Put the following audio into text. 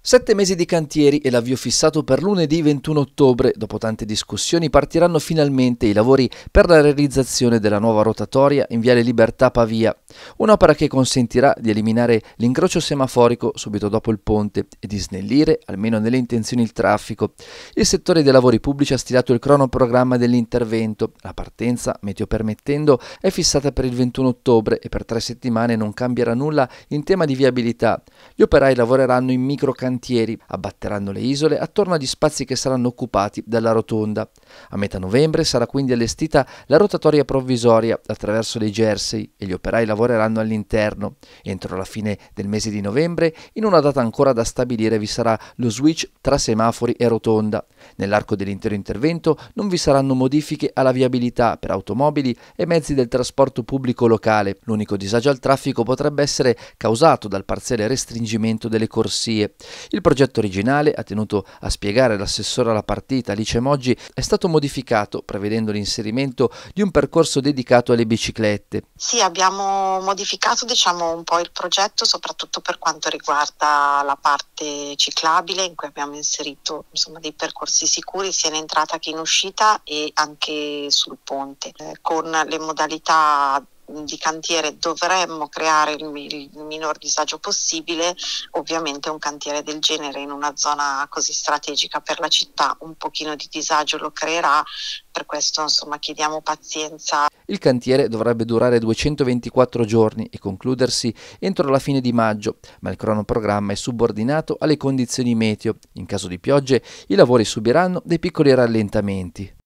Sette mesi di cantieri e l'avvio fissato per lunedì 21 ottobre, dopo tante discussioni, partiranno finalmente i lavori per la realizzazione della nuova rotatoria in Viale Libertà Pavia, Un'opera che consentirà di eliminare l'incrocio semaforico subito dopo il ponte e di snellire, almeno nelle intenzioni, il traffico. Il settore dei lavori pubblici ha stilato il cronoprogramma dell'intervento. La partenza, meteo permettendo, è fissata per il 21 ottobre e per tre settimane non cambierà nulla in tema di viabilità. Gli operai lavoreranno in microcantieri, abbatteranno le isole attorno agli spazi che saranno occupati dalla rotonda. A metà novembre sarà quindi allestita la rotatoria provvisoria attraverso dei jersey e gli operai lavoreranno lavoreranno all'interno. Entro la fine del mese di novembre, in una data ancora da stabilire, vi sarà lo switch tra semafori e rotonda. Nell'arco dell'intero intervento non vi saranno modifiche alla viabilità per automobili e mezzi del trasporto pubblico locale. L'unico disagio al traffico potrebbe essere causato dal parziale restringimento delle corsie. Il progetto originale, ha tenuto a spiegare l'assessore alla partita Alice Moggi, è stato modificato prevedendo l'inserimento di un percorso dedicato alle biciclette. Sì, abbiamo modificato diciamo, un po' il progetto soprattutto per quanto riguarda la parte parte ciclabile in cui abbiamo inserito insomma, dei percorsi sicuri sia in entrata che in uscita e anche sul ponte, eh, con le modalità di cantiere dovremmo creare il, il, minor disagio possibile, ovviamente un cantiere del genere in una zona così strategica per la città un pochino di disagio lo creerà, per questo insomma chiediamo pazienza. Il cantiere dovrebbe durare 224 giorni e concludersi entro la fine di maggio, ma il cronoprogramma è subordinato alle condizioni meteo. In caso di piogge i lavori subiranno dei piccoli rallentamenti.